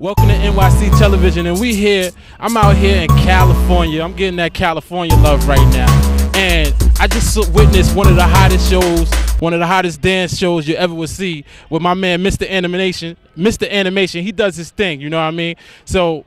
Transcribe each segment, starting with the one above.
Welcome to NYC Television, and we here. I'm out here in California. I'm getting that California love right now, and I just witnessed one of the hottest shows, one of the hottest dance shows you ever would see with my man Mr. Animation. Mr. Animation, he does his thing. You know what I mean? So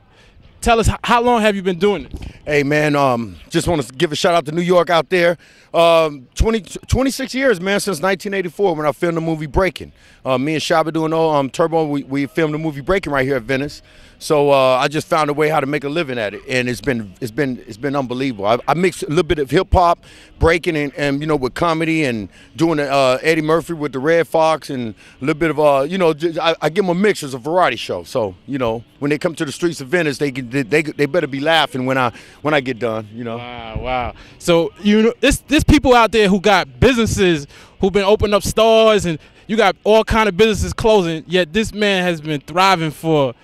tell us how long have you been doing it? Hey man, um, just want to give a shout out to New York out there. Um, 20, 26 years, man, since 1984 when I filmed the movie Breaking. Uh, me and Shaba doing all um, Turbo, we, we filmed the movie Breaking right here at Venice. So uh, I just found a way how to make a living at it, and it's been it's been it's been unbelievable. I, I mixed a little bit of hip hop, breaking, and, and, you know with comedy and doing uh, Eddie Murphy with the Red Fox, and a little bit of uh, you know just, I, I, give them a mix as a variety show. So you know when they come to the streets of Venice, they they, they, they better be laughing when I when I get done. You know. Wow, wow. So you know this this people out there who got businesses who've been opening up stores and you got all kind of businesses closing, yet this man has been thriving for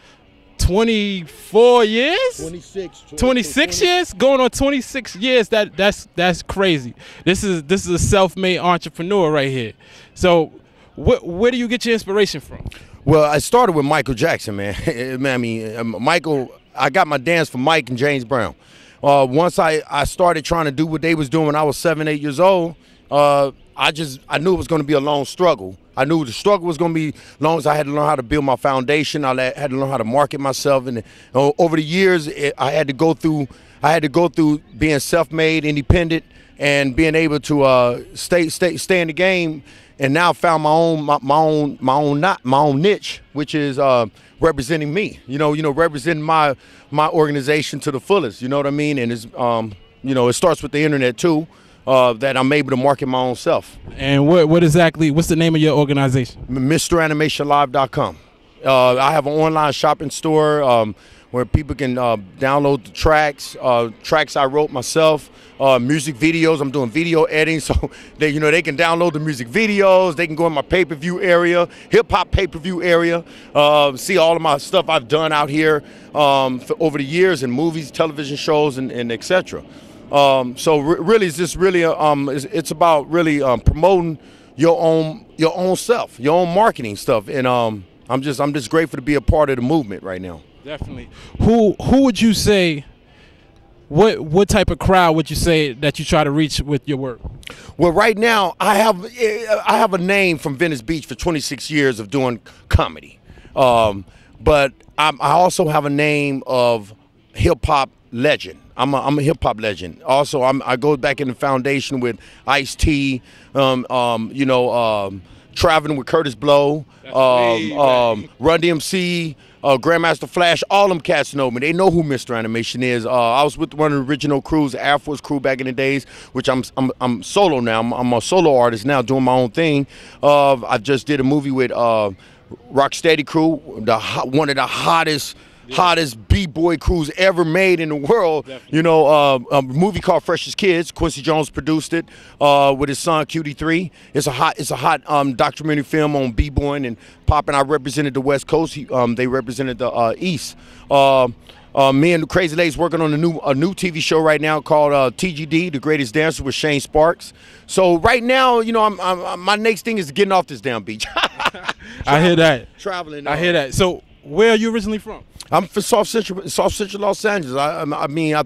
24 years 26 26 20. years going on 26 years that that's that's crazy this is this is a self-made entrepreneur right here so wh- where do you get your inspiration from well i started with michael jackson man eh, i mean uh, michael i got my dance from mike and james brown uh, once I, I started trying to do what they was doing when i was seven eight years old uh, i just i knew it was going to be a long struggle I knew the struggle was going to be as long as I had to learn how to build my foundation. I had to learn how to market myself, and you know, over the years, it, eh, I had to go through. I had to go through being self-made, independent, and being able to uh, stay stay stay in the game. And now found my own my, my own my own not my own niche, which is uh, representing me. You know, you know, representing my my organization to the fullest. You know what I mean? And it's um, you know, it starts with the internet too uh, that I'm able to market my own self. And what, what exactly, what's the name of your organization? MrAnimationLive.com. Uh, I have an online shopping store um, where people can uh, download the tracks, uh, tracks I wrote myself, uh, music videos. I'm doing video editing, so they, you know, they can download the music videos. They can go in my pay-per-view area, hip-hop pay-per-view area, uh, see all of my stuff I've done out here um, over the years in movies, television shows, and, and etc. Um, so re- really, it's just really uh, um, it's, it's about really um, promoting your own your own self, your own marketing stuff, and um, I'm just I'm just grateful to be a part of the movement right now. Definitely. Who who would you say? What what type of crowd would you say that you try to reach with your work? Well, right now I have eh, I have a name from Venice Beach for 26 years of doing comedy, um, but I'm, I also have a name of hip hop legend. I'm a, I'm a hip hop legend. Also, I'm, i go back in the foundation with Ice T, um, um, you know, um, traveling with Curtis Blow, um, um, Run DMC, uh, Grandmaster Flash. All them cats know me. They know who Mr. Animation is. Uh, I was with one of the original crews, Air Force crew back in the days, which I'm I'm, I'm solo now. I'm, I'm, a solo artist now, doing my own thing. Uh, I just did a movie with uh, Rocksteady Crew, the one of the hottest yeah. hottest b-boy crews ever made in the world. Definitely. You know, uh, um, a um, movie called Freshest Kids. Quincy Jones produced it uh, with his son qt 3 It's a hot, it's a hot um, documentary film on b-boying and pop. And I represented the West Coast. He, um, they represented the uh, East. Um, uh, me and the Crazy Lady's working on a new a new TV show right now called uh, TGD, The Greatest Dancer with Shane Sparks. So right now, you know, I'm, I'm, my next thing is getting off this damn beach. I hear that. Traveling. I hear that. So where are you originally from? I'm from South Central, South Central Los Angeles. I, I mean, I,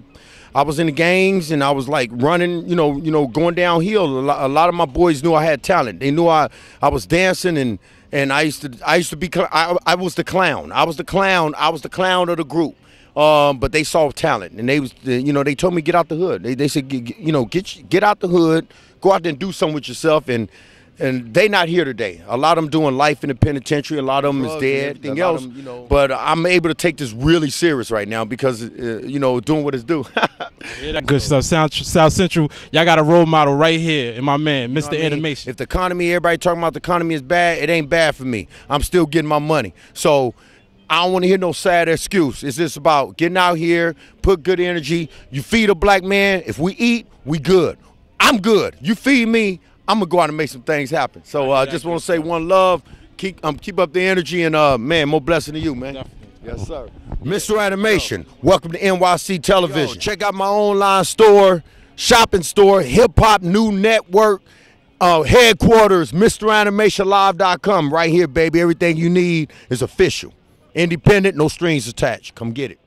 I was in the gangs and I was like running, you know, you know, going downhill. A lot, of my boys knew I had talent. They knew I, I was dancing and and I used to, I used to be, I, I was the clown. I was the clown. I was the clown of the group. Um, but they saw talent and they was, you know, they told me get out the hood. They, they said, you know, get get out the hood, go out there and do something with yourself and and they not here today. A lot of them doing life in the penitentiary. A lot of them Drugs is dead. Everything else. Them, you know. But I'm able to take this really serious right now because uh, you know doing what it's due. Good stuff. South, South Central, y'all got a role model right here, and my man, Mr. You know Animation. I mean? If the economy, everybody talking about the economy is bad, it ain't bad for me. I'm still getting my money. So. I don't want to hear no sad excuse. It's just about getting out here, put good energy. You feed a black man. If we eat, we good. I'm good. You feed me, I'm gonna go out and make some things happen. So I uh, just want to say one love. Keep um, keep up the energy and uh, man, more blessing to you, man. Definitely. Yes, sir. Mr. Animation, welcome to NYC Television. Yo, check out my online store, shopping store, Hip Hop New Network, uh, headquarters, MrAnimationLive.com. Right here, baby. Everything you need is official, independent, no strings attached. Come get it.